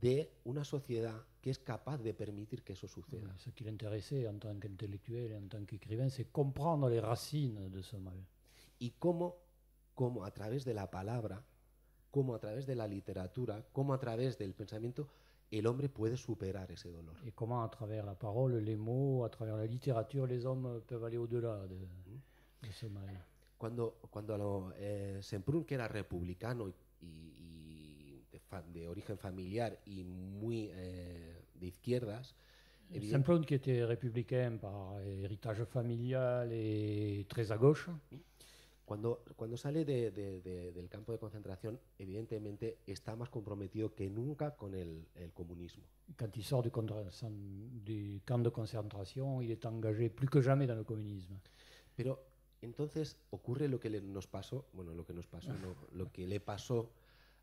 de una sociedad que es capaz de permitir que eso suceda. que qui l'intéressait en tant qu'intellectuel, en tant qu'écrivain, c'est comprendre les racines de ce mal. Y cómo, cómo a través de la palabra comment à travers de la littérature, comment à travers le pensamiento, l'homme peut puede ce ese dolor. et comment à travers la parole, les mots, à travers la littérature, les hommes peuvent aller au-delà de, ce mal. Quand cuando lo, eh, Semprún, que era de, de, origen familiar y muy eh, de izquierdas, Semprún, était républicain par héritage familial et très à gauche, mm. Cuando, cuando sale de, de, de, del campo de concentración, evidentemente está más comprometido que nunca con el, el comunismo. Quand il sort du, camp de concentration, il est engagé plus que jamais dans le communisme. Pero entonces ocurre lo que le, nos pasó, bueno, lo que nos pasó, no, lo que le pasó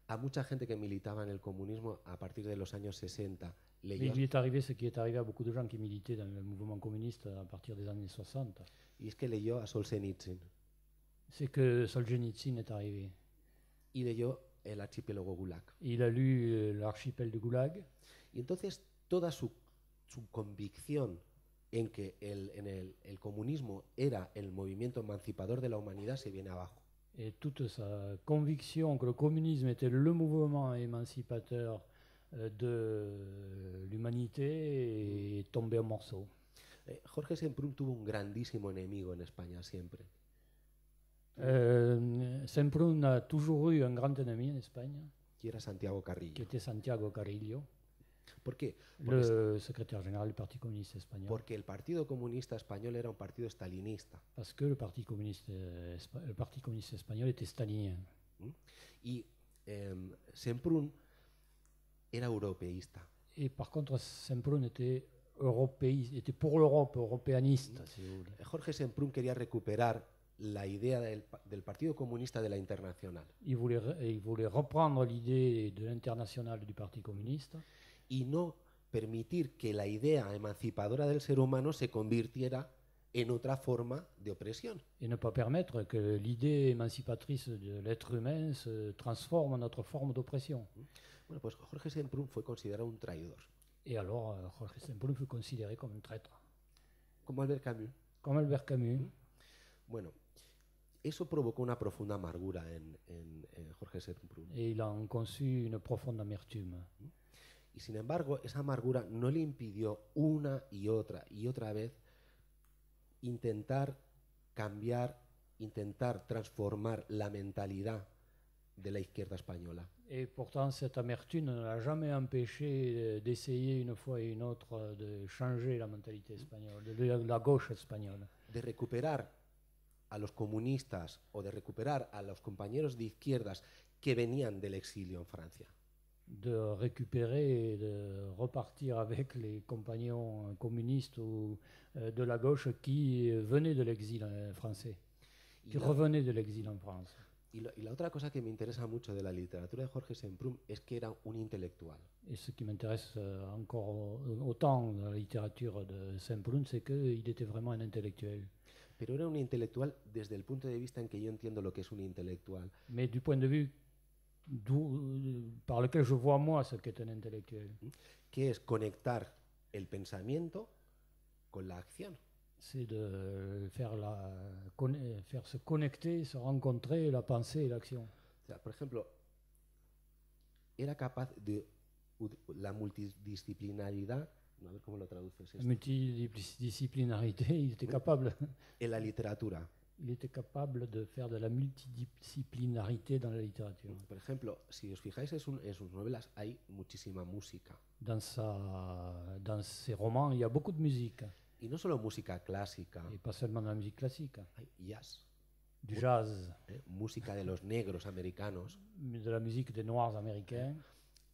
a mucha gente que militaba en el comunismo a partir de los años 60. il est arrivé ce qui est arrivé à beaucoup de gens qui militaient dans le mouvement communiste à partir des années 60. Y es que leyó a Solzhenitsyn. c'est que Solzhenitsyn est arrivé. Y leyó el archipiélago Gulag. Il a lu euh, l'archipel de Gulag. Y entonces toda su, su convicción en que el, en el, el comunismo era el movimiento emancipador de la humanidad se viene abajo. Et toute sa conviction que le communisme était le mouvement émancipateur euh, de l'humanité est tombée en morceaux. Eh, Jorge Semprún tuvo un grandísimo enemigo en España siempre. Euh, Semprún a eh, toujours eu un grand ennemi en Espagne. Qui era Santiago Carrillo. Qui était Santiago Carrillo. ¿Por qué? Porque le secrétaire général du Parti communiste espagnol. Porque el Partido Comunista Español era un partido stalinista. Parce que le Parti communiste, le Parti communiste espagnol était stalinien. ¿Mm? Y eh, Semprún era europeísta. Et par contre, Semprún était européiste, était pour l'Europe, européaniste. Mm, si Jorge Semprún quería recuperar la idea del, Partido Comunista de la Internacional. Y reprendre l'idée de l'internationale du Parti Y no permitir que la idea emancipadora del ser humano se convirtiera en otra forma de opresión. y no permitir que que idea émancipatrice del ser humano se transforme en otra forma de opresión. Bueno, pues Jorge Semprún fue considerado un traidor. Y alors euh, Jorge fue considerado como un traître. Como Albert Camus. Como Albert Camus. Bueno, eso provocó una profunda amargura en, Jorge Serbrun. Y il en conçut una profunda amertume. ¿Mm? Y sin embargo, esa amargura no le impidió una y otra y otra vez intentar cambiar, intentar transformar la mentalidad de la izquierda española. por pourtant, cette amertume ne l'a jamais empêché d'essayer une fois et une autre de changer la mentalité espagnole, de la gauche espagnole. De recuperar à los communistes ou de récupérer à los compagnons de izquierdas que venían del en France. De récupérer, de repartir avec les compagnons communistes ou euh, de la gauche qui euh, venaient de l'exil euh, français, qui revenaient de l'exil en France. Et la, autre chose qui cosa de la littérature de Jorge Semprum es que era un intellectuel. Et ce qui m'intéresse encore autant de la littérature de Semprum, c'est qu'il était vraiment un intellectuel. pero era un intelectual desde el punto de vista en que yo entiendo lo que es un intelectual. Mais du point de vue par lequel je vois moi ce qu'est un intelectual. Que es conectar el pensamiento con la acción. C'est de faire, la, se connecter, se la pensée y la acción. por ejemplo, era capaz de la multidisciplinaridad Multidisciplinarité, il était capable. Et la littérature. Il était capable de faire de la multidisciplinarité dans la littérature. Par exemple, si os fijáis en sus, novelas hay muchísima música. Dans, sa, dans ses romans, il y a beaucoup de musique. Y no solo música clásica. Et pas seulement la musique classique. Hay jazz. Du jazz. Eh, música de los negros americanos. De la musique des noirs américains.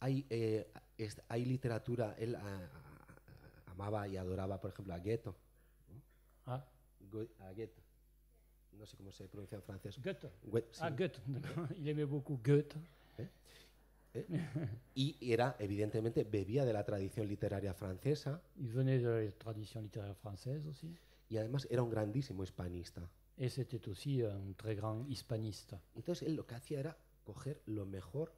Hay, eh, y a littérature. amaba y adoraba, por ejemplo, a Goethe. ¿Ah? A Goethe. No sé cómo se pronuncia en francés. Goethe. Ah, Goethe. Il aimait beaucoup Goethe. ¿Eh? ¿Eh? y era, evidentemente, bebía de la tradición literaria francesa. Y venía de la tradición literaria francesa, sí. Y además era un grandísimo hispanista. Et c'était aussi un très grand hispaniste. Entonces él lo que hacía era coger lo mejor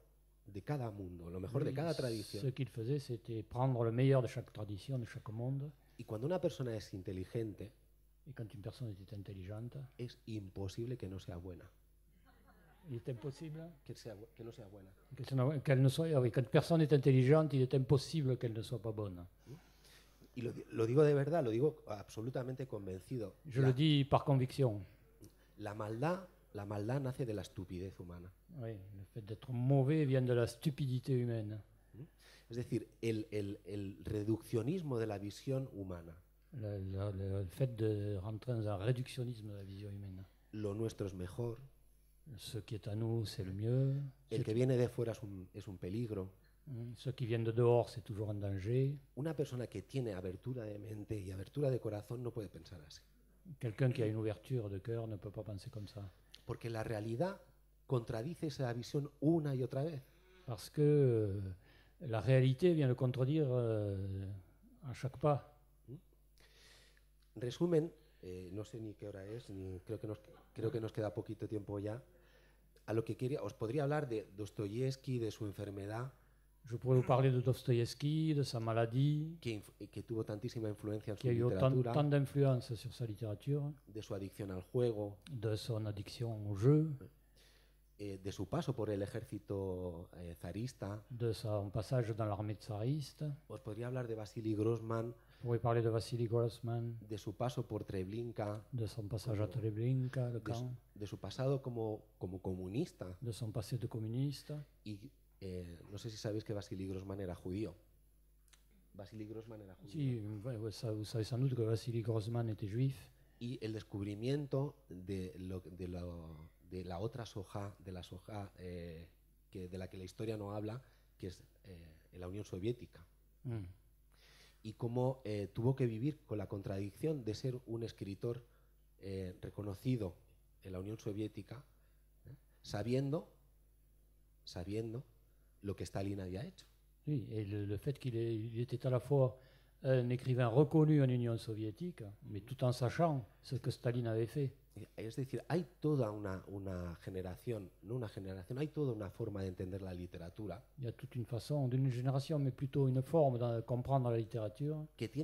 de cada mundo, lo mejor de cada tradición. Ce qu'il faisait, c'était prendre le meilleur de chaque tradition, de chaque monde. Y cuando una persona es inteligente, et quand une personne était intelligente, es imposible que no sea buena. Il est impossible qu'elle que no sea buena. Qu'elle ne soit, soy, quand une personne est intelligente, il est impossible qu'elle ne soit pas bonne. ¿Mm? Y lo, lo, digo de verdad, lo digo absolutamente convencido. Je le dis par conviction. La maldad la maldad nace de la estupidez humana. Oui, le fait d'être mauvais vient de la stupidité humaine. ¿Mm? Es decir, el, le el de la vision humana. Le, fait de rentrer dans un réductionnisme de la vision humaine. Lo nuestro es mejor. Ce qui est à nous, c'est le mieux. El que viene de fuera es un, es un peligro. Mm, ce qui vient de dehors, c'est toujours un danger. Una persona que tiene abertura de mente y abertura de corazón no puede pensar así. Quelqu'un qui a une ouverture de cœur ne peut pas penser comme ça. Porque la realidad contradice esa visión una y otra vez. Porque que euh, la realidad viene a contradir a euh, cada paso. Mm. Resumen, eh, no sé ni qué hora es, creo que nos creo que nos queda poquito tiempo ya. A lo que quería, os podría hablar de Dostoyevsky, de su enfermedad, Je pourrais vous parler de mm. Dostoïevski, de sa maladie. Que, que tuvo tantísima influencia en su a eu literatura. tant, tant d'influence sur sa littérature. De su adicción al juego. De son addiction au jeu. Eh, de su paso por el ejército eh, zarista. De son passage dans l'armée tsariste. Os podría hablar de Vasily Grossman. a parler de Vasily Grossman. De su paso por Treblinka. De son passage a Treblinka, le De su, de su pasado como, como comunista. De son passé de comunista. Y eh, no sé si sabéis que Vasily Grossman era judío. Vasily Grossman era judío. Sí, bueno, pues sabéis sin que Vasily Grossman era judío Y el descubrimiento de, la otra soja, de la soja eh, que, de la que la historia no habla, que es eh, la Unión Soviética. Mm. Y cómo tuvo que vivir con la contradicción de ser un escritor reconocido en la Unión Soviética, sabiendo, sabiendo que Staline Oui, et le, fait qu'il était à la fois un écrivain reconnu en Union soviétique, mais tout en sachant ce que Staline avait fait. de la littérature. Il y a toute une façon, d'une génération, mais plutôt une forme de comprendre la littérature. Que Qui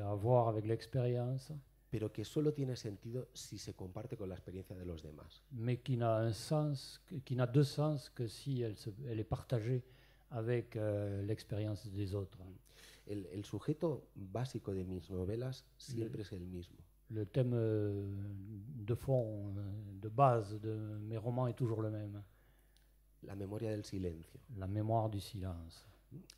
a à voir avec l'expérience pero que solo tiene sentido si se comparte con la experiencia de los demás. Mais qui n'a un sens, qui n'a de sens que si elle, se, elle est partagée avec euh, l'expérience des autres. El, el, sujeto básico de mis novelas siempre le, es el mismo. Le thème euh, de fond, euh, de base de mes romans est toujours le même. La memoria del silencio. La mémoire du silence.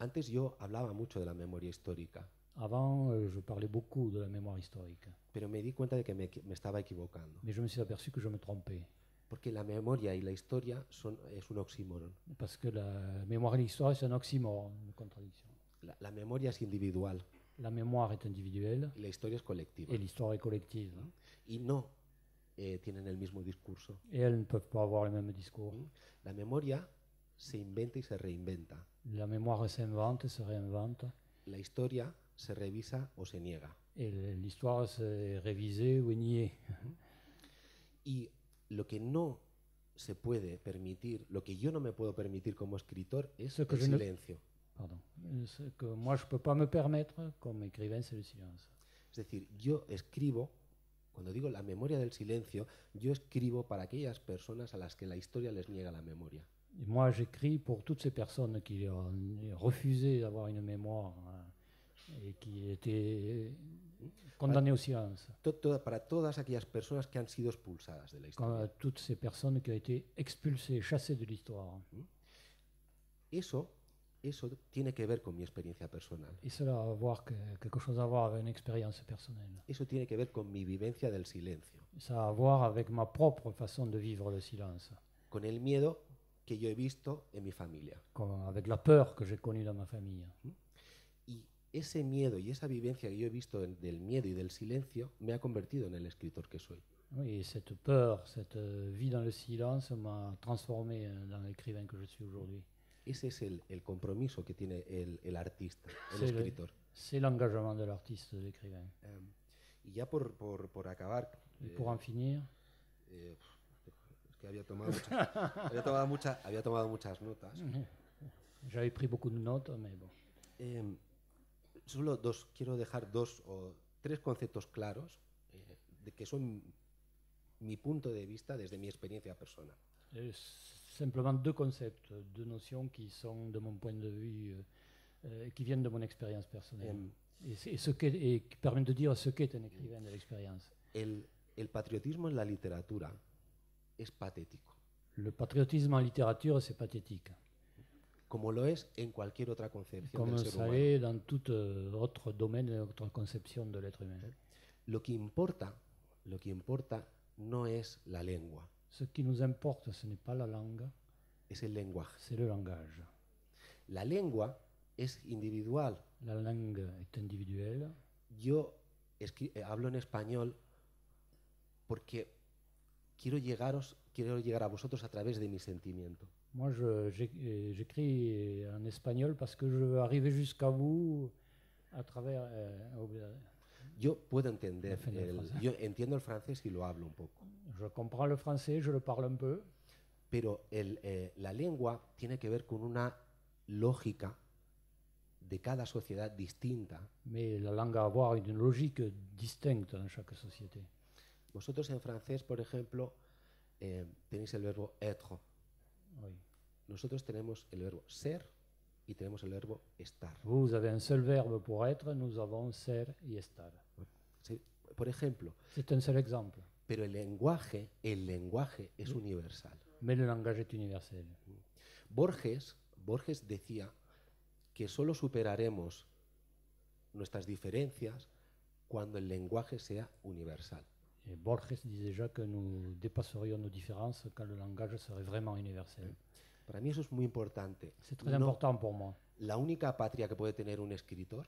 Antes yo hablaba mucho de la memoria histórica. Avant, euh, je parlais beaucoup de la mémoire historique. Pero me di cuenta de que me, me estaba equivocando. Mais je me suis aperçu que je me trompais. Porque la memoria y la historia son, es un oxímoron. Parce que la mémoire et l'histoire, c'est un oxymore, une contradiction. La, la memoria es individual. La mémoire est individuelle. Y la historia es colectiva. Et l'histoire est collective. Ils Y no eh, tienen el mismo discurso. Et elles ne peuvent pas avoir le même discours. Mm. La memoria se inventa y se reinventa. La mémoire s'invente et se réinvente. La historia se revisa o se niega. L'histoire se revise ou Y lo que no se puede permitir, lo que yo no me puedo permitir como escritor es el silencio. Pardon. que moi je peux pas me permettre comme écrivain, c'est le silence. Es decir, yo escribo cuando digo la memoria del silencio, yo escribo para aquellas personas a las que la historia les niega la memoria. Et moi, j'écris pour toutes ces personnes qui ont refusé d'avoir une mémoire eh, qui était condamné aux sciences Tout, Tot, para todas aquellas personas que han sido expulsadas de la historia. Toutes ces personnes qui ont été expulsées, chassées de l'histoire. ¿Mm? Eso, eso tiene que ver con mi experiencia personal. Et cela a voir que, quelque chose à voir avec une expérience personnelle. Eso tiene que ver con mi vivencia del silencio. Ça a à voir avec ma propre façon de vivre le silence. Con el miedo que yo he visto en mi familia. Con, avec la peur que j'ai connue dans ma famille. Mm? ese miedo y esa vivencia que yo he visto del miedo y del silencio me ha convertido en el escritor que soy. Oui, cette peur, cette vie dans le silence m'a transformé euh, dans l'écrivain que je suis aujourd'hui. Ese es el, el, compromiso que tiene el, el artista, el escritor. C'est l'engagement de l'artiste, de l'écrivain. Um, y ya por, acabar. Eh, pour en finir. Eh, que tomado, había tomado, había tomado muchas notas. J'avais pris beaucoup de notes, mais bon. Um, solo dos, quiero dejar dos o tres conceptos claros eh, de que son mi punto de vista desde mi experiencia personal. Simplemente dos conceptos, dos nociones que son de mi punto de eh, vista, em, que vienen de mi experiencia personal que, permiten decir qué de un écrivain em, de l'expérience. El, el patriotismo en la literatura es patético. El patriotismo en literatura es patético como lo es en cualquier otra concepción como del ser sabe, en todo otro domaine, otra concepción del ser humano. Lo que importa, lo que importa no es la lengua. Ce qui nous importe, ce n'est pas la langue. Es el lenguaje. C'est le langage. La lengua es individual. La langue est individuelle. Yo eh, hablo en español porque quiero llegaros, quiero llegar a vosotros a través de mi sentimiento. Moi, j'écris en espagnol parce que je veux arriver jusqu'à vous à travers. Euh, euh yo puedo entender. El, yo entiendo el francés y lo hablo un poco. Je comprends le français, je le parle un peu. Pero el, eh, la lengua tiene que ver con una lógica de cada sociedad distinta. Mais la langue a avoir une logique distincte dans chaque société. Vosotros en francés, por ejemplo, eh, tenéis el verbo être. Oui. Nosotros tenemos el verbo ser y tenemos el verbo estar. Vous avez un seul verbe pour être, nous avons ser y estar. Sí, por ejemplo. C'est un seul exemple. Pero el lenguaje, el lenguaje es universal. Mais le langage est universel. Borges, Borges decía que solo superaremos nuestras diferencias cuando el lenguaje sea universal. Borges disait déjà que nous dépasserions nos différences quand le langage serait vraiment universel. Mm. Para mí eso es muy importante. C'est no, La única patria que puede tener un escritor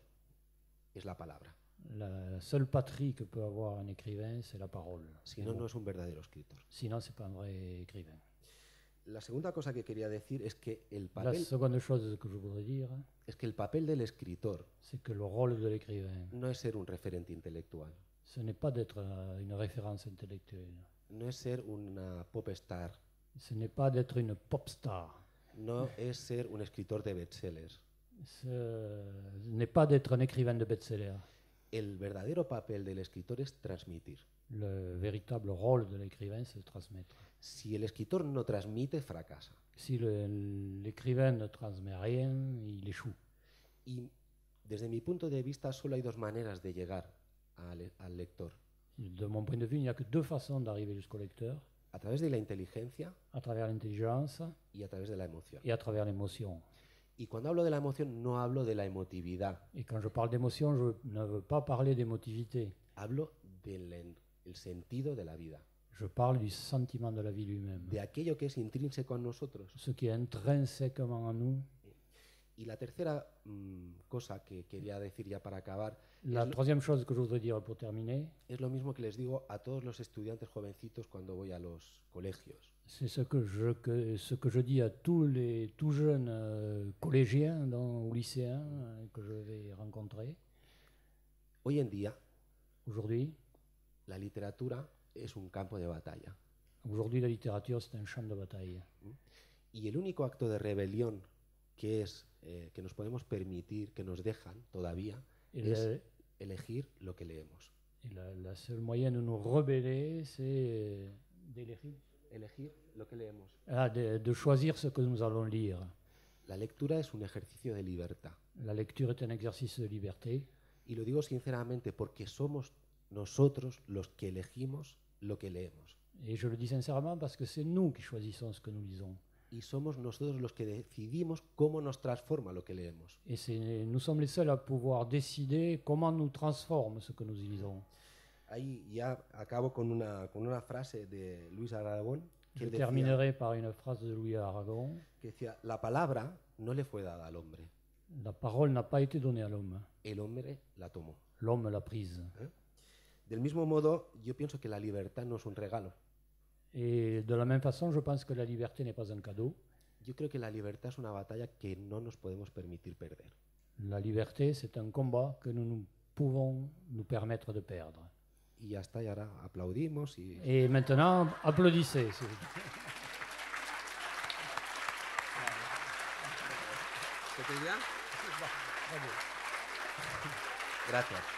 es la palabra. La, seule patrie que peut avoir un écrivain, c'est la parole. Si no, no es un verdadero escritor. Si no, c'est pas un vrai écrivain. La segunda cosa que quería decir es que el papel. La segunda cosa que je voudrais dire. Es que el papel del escritor. le rôle de l'écrivain. No es ser un referente intelectual. Ce n'est pas d'être euh, une référence intellectuelle. No es ser una pop star Ce n'est pas d'être une pop star. No es ser un escritor de bestsellers. Ce n'est pas d'être un écrivain de best-seller. El verdadero papel del escritor es transmitir. Le véritable rôle de l'écrivain, c'est de transmettre. Si el escritor no transmite, fracasa. Si l'écrivain ne transmet rien, il échoue. Y desde mi punto de vista, solo hay dos maneras de llegar al, al lector. De mon point de vue, il n'y a que deux façons d'arriver jusqu'au lecteur a través de la inteligencia, à travers l'intelligence y a través de la emoción. et à travers l'émotion. Y cuando hablo de la emoción no hablo de la emotividad, Et quand je parle d'émotion, je ne veux pas parler d'émotivité. hablo del el sentido de la vida, Je parle du sentiment de la vie lui-même. de aquello que es intrínseco en nosotros, Ce qui est intrinsèquement en nous y la tercera mm, cosa que quería decir ya para acabar. La tercera cosa que je voudrais dire pour terminer. Es lo mismo que les digo a todos los estudiantes jovencitos cuando voy a los colegios. es ce que yo que, ce que je dis à tous les tout jeunes euh, collégiens dans, ou lycéens euh, que je vais rencontrer. Hoy en día. Aujourd'hui. La literatura es un campo de batalla. hoy en día la littérature c'est un champ de bataille. ¿Mm? Y el único acto de rebelión que es eh, que nos podemos permitir, que nos dejan todavía, es elegir lo que leemos. la, la moyen de nos rebeller, es Elegir lo que leemos. Ah, de, de, choisir ce que nous allons lire. La lectura es un ejercicio de libertad. La lectura es un ejercicio de libertad. Y lo digo sinceramente porque somos nosotros los que elegimos lo que leemos. Y je le dis sincèrement parce que c'est nous qui choisissons ce que leemos y somos nosotros los que decidimos cómo nos transforma lo que leemos. Y nous sommes les seuls à pouvoir décider comment nous transforme ce que nous lisons. Ahí ya acabo con una, con una frase de Luis Aragón. Que decía, par de Aragon. Que decía, la palabra no le fue dada al hombre. La parole n'a pas été donnée à l'homme. El hombre la tomó. L'homme l'a prise. ¿Eh? Del mismo modo, yo pienso que la libertad no es un regalo. Et de la même façon, je pense que la liberté n'est pas un cadeau. Yo creo que la libertad es una batalla que no nos podemos permitir perder. La liberté, c'est un combat que nous ne pouvons nous permettre de perdre. Y ya aplaudimos. Y... Et maintenant, applaudissez. si C'était bien? Gracias.